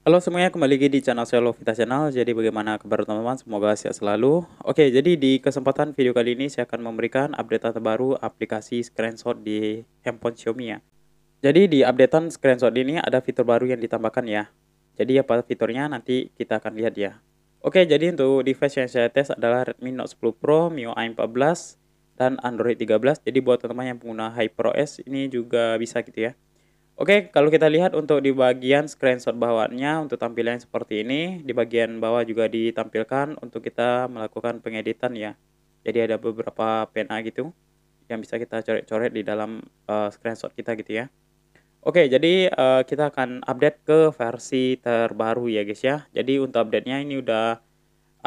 Halo semuanya, kembali lagi di channel saya Lovita Channel. Jadi bagaimana kabar teman-teman? Semoga sehat selalu. Oke, jadi di kesempatan video kali ini saya akan memberikan update terbaru aplikasi screenshot di handphone Xiaomi ya. Jadi di updatean screenshot ini ada fitur baru yang ditambahkan ya. Jadi apa fiturnya nanti kita akan lihat ya. Oke, jadi untuk device yang saya tes adalah Redmi Note 10 Pro, MIUI 14, dan Android 13. Jadi buat teman-teman yang pengguna HyperOS ini juga bisa gitu ya. Oke, kalau kita lihat untuk di bagian screenshot bawahnya untuk tampilan seperti ini, di bagian bawah juga ditampilkan untuk kita melakukan pengeditan ya. Jadi ada beberapa pena gitu yang bisa kita coret-coret di dalam uh, screenshot kita gitu ya. Oke, jadi uh, kita akan update ke versi terbaru ya guys ya. Jadi untuk update-nya ini udah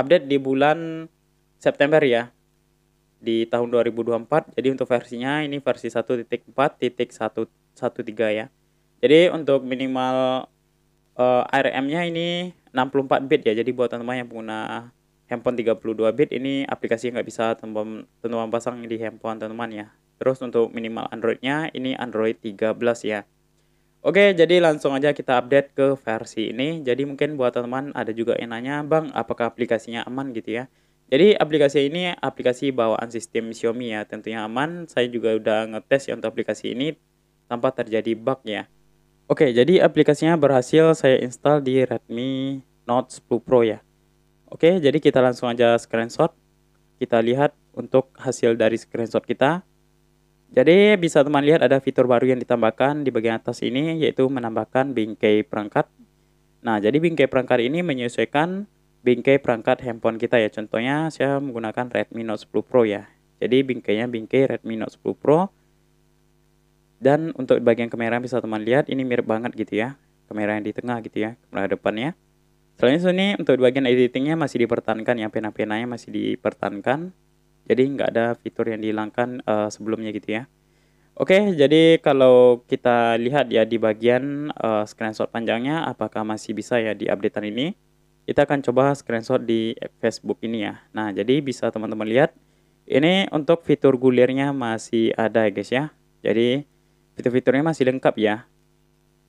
update di bulan September ya di tahun 2024. Jadi untuk versinya ini versi 1.4.113 ya. Jadi untuk minimal uh, eh, ARM-nya ini 64 bit ya. Jadi buat teman-teman yang pengguna handphone 32 bit ini aplikasi nggak bisa teman-teman pasang di handphone teman-teman ya. Terus untuk minimal Android-nya ini Android 13 ya. Oke, jadi langsung aja kita update ke versi ini. Jadi mungkin buat teman-teman ada juga yang nanya, "Bang, apakah aplikasinya aman gitu ya?" Jadi aplikasi ini aplikasi bawaan sistem Xiaomi ya, tentunya aman. Saya juga udah ngetes ya untuk aplikasi ini tanpa terjadi bug ya. Oke, jadi aplikasinya berhasil saya install di Redmi Note 10 Pro ya. Oke, jadi kita langsung aja screenshot. Kita lihat untuk hasil dari screenshot kita. Jadi bisa teman lihat ada fitur baru yang ditambahkan di bagian atas ini yaitu menambahkan bingkai perangkat. Nah, jadi bingkai perangkat ini menyesuaikan bingkai perangkat handphone kita ya. Contohnya saya menggunakan Redmi Note 10 Pro ya. Jadi bingkainya bingkai Redmi Note 10 Pro dan untuk bagian kamera bisa teman lihat ini mirip banget gitu ya. Kamera yang di tengah gitu ya, kamera depannya. Selain itu ini untuk bagian editingnya masih dipertahankan ya, pena-penanya masih dipertahankan. Jadi nggak ada fitur yang dihilangkan uh, sebelumnya gitu ya. Oke, jadi kalau kita lihat ya di bagian uh, screenshot panjangnya apakah masih bisa ya di updatean ini. Kita akan coba screenshot di Facebook ini ya. Nah, jadi bisa teman-teman lihat ini untuk fitur gulirnya masih ada ya guys ya. Jadi fitur-fiturnya masih lengkap ya.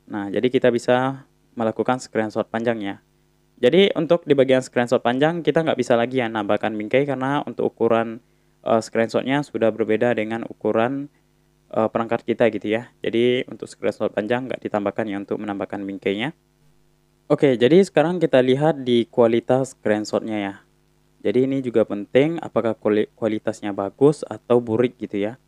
Nah, jadi kita bisa melakukan screenshot panjangnya. Jadi untuk di bagian screenshot panjang kita nggak bisa lagi ya nambahkan bingkai karena untuk ukuran uh, screenshotnya sudah berbeda dengan ukuran uh, perangkat kita gitu ya. Jadi untuk screenshot panjang nggak ditambahkan ya untuk menambahkan bingkainya. Oke, jadi sekarang kita lihat di kualitas screenshotnya ya. Jadi ini juga penting apakah kualitasnya bagus atau burik gitu ya.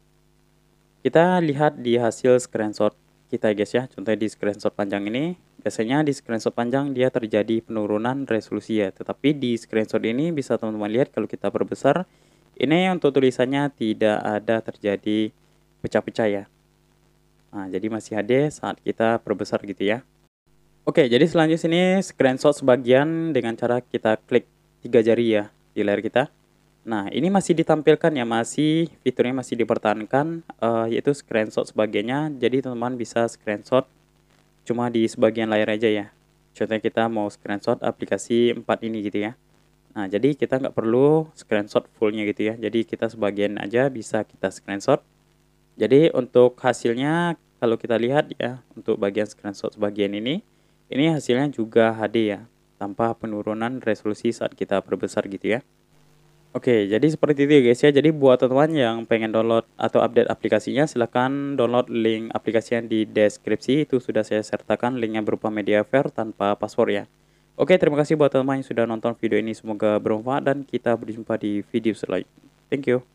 Kita lihat di hasil screenshot kita guys ya. Contohnya di screenshot panjang ini, biasanya di screenshot panjang dia terjadi penurunan resolusi ya. Tetapi di screenshot ini bisa teman-teman lihat kalau kita perbesar, ini untuk tulisannya tidak ada terjadi pecah-pecah ya. Nah, jadi masih HD saat kita perbesar gitu ya. Oke, jadi selanjutnya ini screenshot sebagian dengan cara kita klik tiga jari ya di layar kita. Nah, ini masih ditampilkan ya, masih fiturnya masih dipertahankan uh, yaitu screenshot sebagainya. Jadi teman-teman bisa screenshot cuma di sebagian layar aja ya. Contohnya kita mau screenshot aplikasi 4 ini gitu ya. Nah, jadi kita nggak perlu screenshot fullnya gitu ya. Jadi kita sebagian aja bisa kita screenshot. Jadi untuk hasilnya kalau kita lihat ya, untuk bagian screenshot sebagian ini, ini hasilnya juga HD ya, tanpa penurunan resolusi saat kita perbesar gitu ya. Oke, jadi seperti itu ya guys ya. Jadi buat teman-teman yang pengen download atau update aplikasinya, silahkan download link aplikasinya di deskripsi. Itu sudah saya sertakan linknya berupa media mediafire tanpa password ya. Oke, terima kasih buat teman-teman yang sudah nonton video ini. Semoga bermanfaat dan kita berjumpa di video selanjutnya. Thank you.